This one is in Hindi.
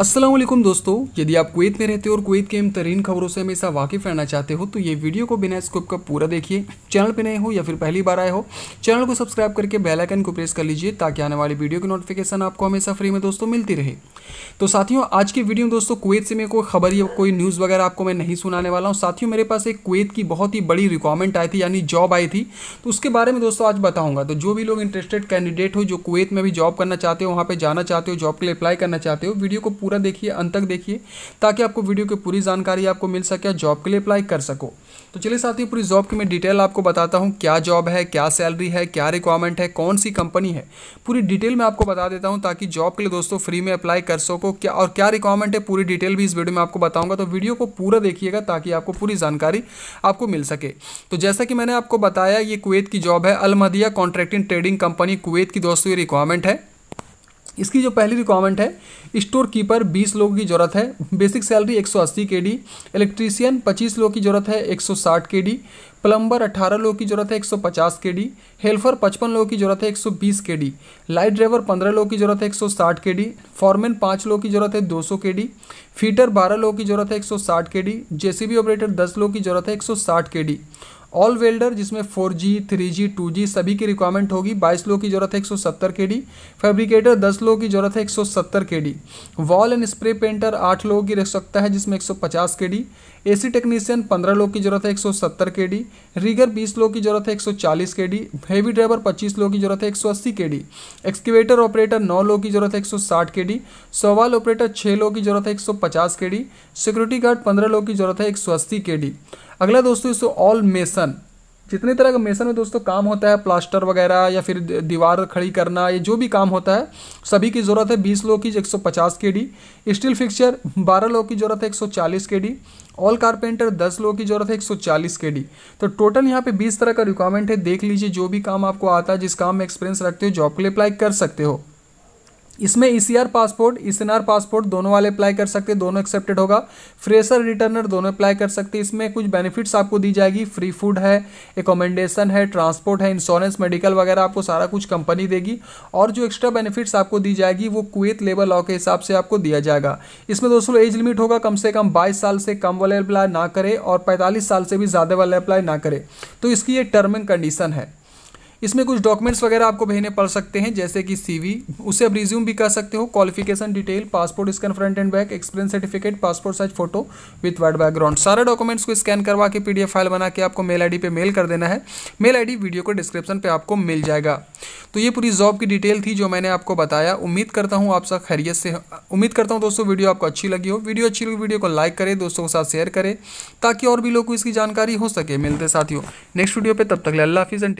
असलम दोस्तों यदि आप कुवैत में रहते हो और कुवैत के इन तरीन खबरों से हमेशा वाकिफ रहना चाहते हो तो ये वीडियो को बिना स्कोप का पूरा देखिए चैनल पर नए हो या फिर पहली बार आए हो चैनल को सब्सक्राइब करके बेल आइकन को प्रेस कर लीजिए ताकि आने वाली वीडियो की नोटिफिकेशन आपको हमेशा फ्री में दोस्तों मिलती रहे तो साथियों आज की वीडियो में दोस्तों कुवैत से मैं कोई खबर या कोई न्यूज़ वगैरह आपको मैं नहीं सुनाने वाला हूँ साथियों मेरे पास एक कुवैत की बहुत ही बड़ी रिक्वायरमेंट आई थी यानी जॉब आई थी तो उसके बारे में दोस्तों आज बताऊँगा तो जो भी लोग इंटरेस्टेड कैंडिडेट हो जो कुवैत में भी जॉब करना चाहते हो वहाँ पर जाना चाहते हो जॉब के लिए अप्लाई करना चाहते हो वीडियो को पूरा देखिए अंत तक देखिए ताकि आपको वीडियो की पूरी जानकारी आपको मिल सके और जॉब के लिए अप्लाई कर सको तो चलिए साथियों पूरी जॉब की मैं डिटेल आपको बताता हूँ क्या जॉब है क्या सैलरी है क्या रिक्वायरमेंट है कौन सी कंपनी है पूरी डिटेल में आपको बता देता हूँ ताकि जॉब के लिए दोस्तों फ्री में अप्लाई कर सको क्या और क्या रिक्वायरमेंट है पूरी डिटेल भी इस वीडियो में आपको बताऊंगा तो वीडियो को पूरा देखिएगा ताकि आपको पूरी जानकारी आपको मिल सके तो जैसा कि मैंने आपको बताया ये कुवैत की जॉब है अलमदिया कॉन्ट्रैक्टिंग ट्रेडिंग कंपनी कुवैत की दोस्तों ये रिक्वायरमेंट है इसकी जो पहली रिक्वायरमेंट है स्टोर कीपर 20 लोगों की ज़रूरत है बेसिक सैलरी 180 डी इलेक्ट्रीशियन 25 लोगों की ज़रूरत है 160 डी प्लम्बर अट्ठारह लोगों की ज़रूरत है 150 डी हेल्फर 55 लोगों की ज़रूरत है 120 डी लाइट ड्राइवर 15 लोगों की ज़रूरत है 160 डी फॉरमैन 5 लोगों की ज़रूरत है 200 डी फीटर 12 लोगों की ज़रूरत है 160 सी बी ऑपरेटर 10 लोगों की ज़रूरत है 160 डी ऑल वेल्डर जिसमें 4G, 3G, 2G सभी की रिक्वायरमेंट होगी 22 लो की ज़रूरत है 170 डी फैब्रिकेटर 10 लो की ज़रूरत है 170 D wall and spray painter 8 लोगों की रख सकता है जिसमें 150 ए एसी टेक्नीशियन 15 लोग की ज़रूरत है 170 डी रिगर 20 लोग की ज़रूरत है 140 डी हेवी ड्राइवर 25 लोग की ज़रूरत है 180 डी एक्सकेवेटर ऑपरेटर 9 लोग की ज़रूरत है 160 डी सवाल ऑपरेटर 6 लोग की ज़रूरत है 150 डी सिक्योरिटी गार्ड 15 लोग की ज़रूरत है 180 डी अगला दोस्तों इसको ऑल मेसन जितने तरह का मेसन में दोस्तों काम होता है प्लास्टर वगैरह या फिर दीवार खड़ी करना ये जो भी काम होता है सभी की ज़रूरत है 20 लोग की 150 के डी स्टील फिक्सचर 12 लोग की ज़रूरत है 140 के डी ऑल कारपेंटर 10 लोग की ज़रूरत है 140 के डी तो टोटल यहाँ पे 20 तरह का रिक्वायरमेंट है देख लीजिए जो भी काम आपको आता है जिस काम में एक्सपीरियंस रखते हो जॉब के लिए अप्लाई कर सकते हो इसमें ई पासपोर्ट ई पासपोर्ट दोनों वाले अप्लाई कर सकते हैं दोनों एक्सेप्टेड होगा फ्रेशर रिटर्नर दोनों अप्लाई कर सकते हैं इसमें कुछ बेनिफिट्स आपको दी जाएगी फ्री फूड है एकोमेंडेशन है ट्रांसपोर्ट है इंश्योरेंस मेडिकल वगैरह आपको सारा कुछ कंपनी देगी और जो एक्स्ट्रा बेनिफिट्स आपको दी जाएगी वो कुत लेबर लॉ के हिसाब से आपको दिया जाएगा इसमें दोस्तों एज लिमिट होगा कम से कम बाईस साल से कम वाले अप्लाई ना करें और पैंतालीस साल से भी ज़्यादा वाले अप्लाई ना करें तो इसकी ये टर्म एंड कंडीशन है इसमें कुछ डॉक्यूमेंट्स वगैरह आपको भेजने पड़ सकते हैं जैसे कि सीवी उसे आप रिज्यूम भी कर सकते हो qualification detail passport scan front and back experience certificate passport size photo with wide background सारे डॉक्यूमेंट्स को स्कैन करवा के पी फाइल बना के आपको मेल आई पे मेल कर देना है मेल आई वीडियो को डिस्क्रिप्शन पर आपको मिल जाएगा तो ये पूरी जॉब की डिटेल थी जो मैंने आपको बताया उम्मीद करता हूँ आप खैरियत से उम्मीद करता हूँ दोस्तों वीडियो आपको अच्छी लगी हो वीडियो अच्छी लगी वीडियो को लाइक करें दोस्तों के साथ शेयर करें ताकि और भी लोग को इसकी जानकारी हो सके मिलते साथियों नेक्स्ट वीडियो पे तब तक अल्लाह हाफिज़